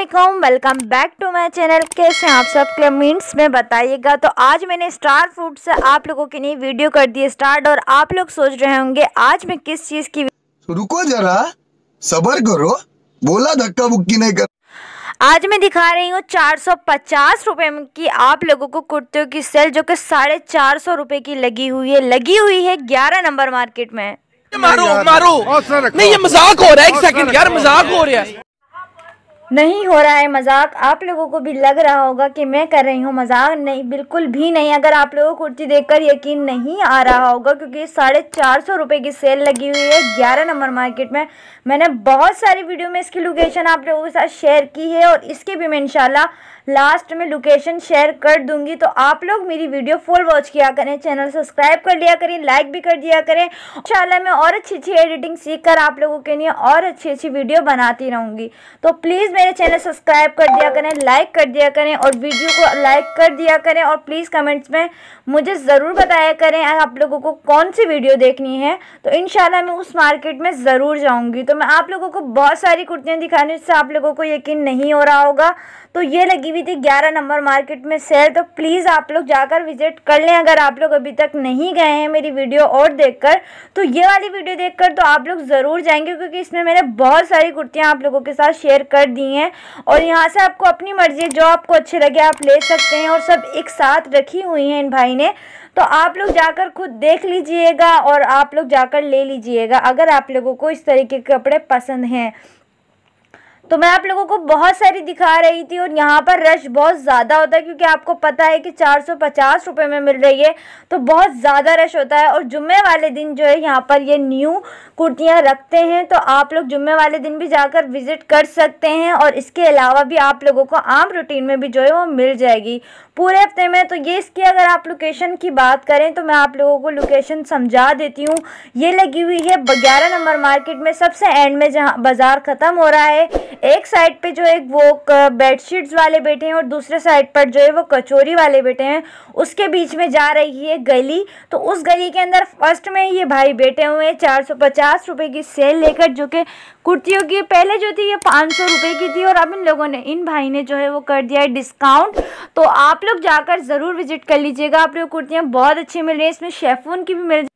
Aslam welcome back to my channel कैसे आप सब कमेंट्स में बताइएगा तो आज मैंने स्टार फूड से आप लोगों की नई वीडियो कर दी स्टार्ट और आप लोग सोच रहे होंगे आज मैं किस चीज़ की तो रुको जरा सबर करो बोला धक्का बुक्की नहीं कर आज मैं दिखा रही हूँ चार सौ पचास रुपये की आप लोगों को कुर्तियों की सेल जो कि साढ़े चार सौ रुपये की लगी हुई है लगी हुई है ग्यारह नंबर मार्केट में मारो मारो नहीं ये मजाक हो रहा है एक सेकंड यार मजाक हो रहा है नहीं हो रहा है मजाक आप लोगों को भी लग रहा होगा कि मैं कर रही हूँ मजाक नहीं बिल्कुल भी नहीं अगर आप लोगों को कुर्ती देखकर यकीन नहीं आ रहा होगा क्योंकि साढ़े चार सौ रुपये की सेल लगी हुई है ग्यारह नंबर मार्केट में मैंने बहुत सारी वीडियो में इसकी लोकेशन आप लोगों के साथ शेयर की है और इसके भी मैं इनशाला लास्ट में लोकेशन शेयर कर दूंगी तो आप लोग मेरी वीडियो फुल वॉच किया करें चैनल सब्सक्राइब कर लिया करें लाइक भी कर दिया करें इनशाला मैं और अच्छी अच्छी एडिटिंग सीख कर आप लोगों के लिए और अच्छी अच्छी वीडियो बनाती रहूँगी तो प्लीज़ मैं मेरा चैनल सब्सक्राइब कर दिया करें लाइक कर दिया करें और वीडियो को लाइक कर दिया करें और प्लीज़ कमेंट्स में मुझे ज़रूर बताया करें आप लोगों को कौन सी वीडियो देखनी है तो इन मैं उस मार्केट में ज़रूर जाऊँगी तो मैं आप लोगों को बहुत सारी कुर्तियाँ दिखाने जिससे आप लोगों को यकीन नहीं हो रहा होगा तो ये लगी हुई थी ग्यारह नंबर मार्केट में सेल तो प्लीज़ आप लोग जाकर विजिट कर लें अगर आप लोग अभी तक नहीं गए हैं मेरी वीडियो और देखकर तो ये वाली वीडियो देखकर तो आप लोग ज़रूर जाएंगे क्योंकि इसमें मैंने बहुत सारी कुर्तियाँ आप लोगों के साथ शेयर कर दी करनी है और यहाँ से आपको अपनी मर्ज़ी जो आपको अच्छे लगे आप ले सकते हैं और सब एक साथ रखी हुई हैं इन भाई ने तो आप लोग जाकर खुद देख लीजिएगा और आप लोग जाकर ले लीजिएगा अगर आप लोगों को इस तरीके के कपड़े पसंद हैं तो मैं आप लोगों को बहुत सारी दिखा रही थी और यहाँ पर रश बहुत ज़्यादा होता है क्योंकि आपको पता है कि चार सौ पचास रुपये में मिल रही है तो बहुत ज़्यादा रश होता है और जुम्मे वाले दिन जो है यहाँ पर ये न्यू कुर्तियाँ रखते हैं तो आप लोग जुम्मे वाले दिन भी जाकर विज़िट कर सकते हैं और इसके अलावा भी आप लोगों को आम रूटीन में भी जो है वो मिल जाएगी पूरे हफ्ते में तो ये इसकी अगर आप लोकेशन की बात करें तो मैं आप लोगों को लोकेशन समझा देती हूँ ये लगी हुई है ग्यारह नंबर मार्केट में सबसे एंड में जहाँ बाज़ार ख़त्म हो रहा है एक साइड पे जो है वो बेडशीट्स वाले बैठे हैं और दूसरे साइड पर जो है वो कचोरी वाले बैठे हैं उसके बीच में जा रही है गली तो उस गली के अंदर फर्स्ट में ये भाई बैठे हुए हैं चार सौ पचास रुपये की सेल लेकर जो कि कुर्तियों की पहले जो थी ये पाँच सौ रुपये की थी और अब इन लोगों ने इन भाई ने जो है वो कर दिया है डिस्काउंट तो आप लोग जाकर ज़रूर विजिट कर लीजिएगा आप लोग कुर्तियाँ बहुत अच्छी मिल रही हैं इसमें शेफून की भी मिल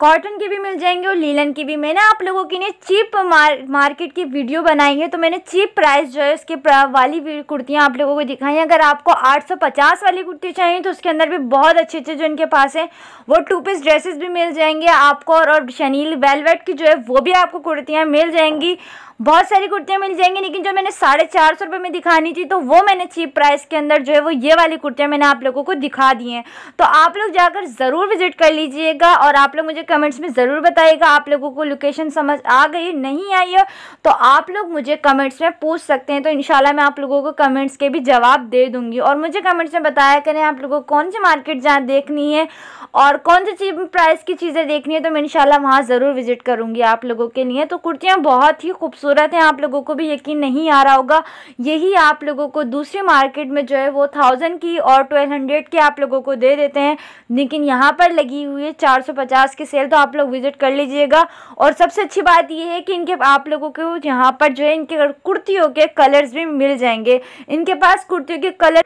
कॉटन के भी मिल जाएंगे और लीलन के भी मैंने आप लोगों के लिए चीप मार, मार्केट की वीडियो बनाई है तो मैंने चीप प्राइस जो है उसके वाली कुर्तियाँ आप लोगों को दिखाई हैं अगर आपको 850 वाली कुर्ती चाहिए तो उसके अंदर भी बहुत अच्छे अच्छे जो इनके पास हैं वो टू पीस ड्रेसेस भी मिल जाएंगे आपको और, और शनील वेलवेट की जो है वो भी आपको कुर्तियाँ मिल जाएंगी बहुत सारी कुर्तियाँ मिल जाएंगी लेकिन जो मैंने साढ़े चार सौ रुपये में दिखानी थी तो वो मैंने चीप प्राइस के अंदर जो है वो ये वाली कुर्तियाँ मैंने आप लोगों को दिखा दी हैं तो आप लोग जाकर ज़रूर विजिट कर लीजिएगा और आप लोग मुझे कमेंट्स में ज़रूर बताइएगा आप लोगों को लोकेशन समझ आ गई नहीं आई है तो आप लोग मुझे कमेंट्स में पूछ सकते हैं तो इन मैं आप लोगों को कमेंट्स के भी जवाब दे दूँगी और मुझे कमेंट्स में बताया करें आप लोगों को कौन सी मार्केट जहाँ देखनी है और कौन सी चीप प्राइस की चीज़ें देखनी है तो मैं इन वहाँ ज़रूर विजिट करूँगी आप लोगों के लिए तो कुर्तियाँ बहुत ही खूबसूरत खूबसूरत हैं आप लोगों को भी यकीन नहीं आ रहा होगा यही आप लोगों को दूसरी मार्केट में जो है वो थाउजेंड की और ट्वेल्व हंड्रेड के आप लोगों को दे देते हैं लेकिन यहाँ पर लगी हुई है चार सौ पचास की सेल तो आप लोग विज़िट कर लीजिएगा और सबसे अच्छी बात यह है कि इनके आप लोगों को यहाँ पर जो है इनके कुर्तियों के कलर्स भी मिल जाएंगे इनके पास कुर्तियों के कलर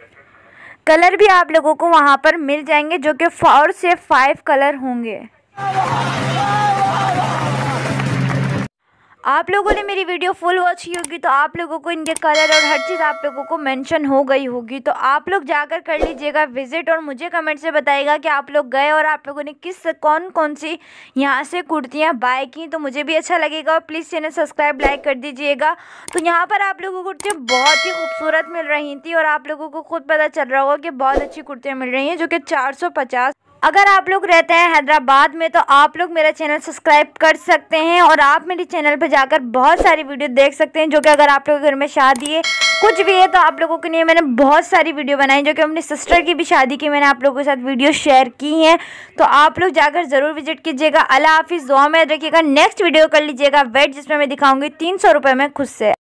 कलर भी आप लोगों को वहाँ पर मिल जाएंगे जो कि फोर से फाइव कलर होंगे आप लोगों ने मेरी वीडियो फुल वॉच की होगी तो आप लोगों को इनके कलर और हर चीज़ आप लोगों को मेंशन हो गई होगी तो आप लोग जाकर कर लीजिएगा विजिट और मुझे कमेंट से बताएगा कि आप लोग गए और आप लोगों ने किस कौन कौन सी यहाँ से कुर्तियाँ बाय की तो मुझे भी अच्छा लगेगा और प्लीज़ चैनल सब्सक्राइब लाइक कर दीजिएगा तो यहाँ पर आप लोगों को कुर्तियाँ बहुत ही खूबसूरत मिल रही थी और आप लोगों को खुद पता चल रहा होगा कि बहुत अच्छी कुर्तियाँ मिल रही हैं जो कि चार अगर आप लोग रहते हैं हैदराबाद में तो आप लोग मेरा चैनल सब्सक्राइब कर सकते हैं और आप मेरे चैनल पर जाकर बहुत सारी वीडियो देख सकते हैं जो कि अगर आप लोगों के घर में शादी है कुछ भी है तो आप लोगों के लिए मैंने बहुत सारी वीडियो बनाई जो कि अपनी सिस्टर की भी शादी की मैंने आप लोगों के साथ वीडियो शेयर की हैं तो आप लोग जाकर ज़रूर विजिट कीजिएगा अला हाफिज़ दुआ में रखिएगा नेक्स्ट वीडियो कर लीजिएगा वेट जिसमें मैं दिखाऊंगी तीन सौ रुपये में खुद से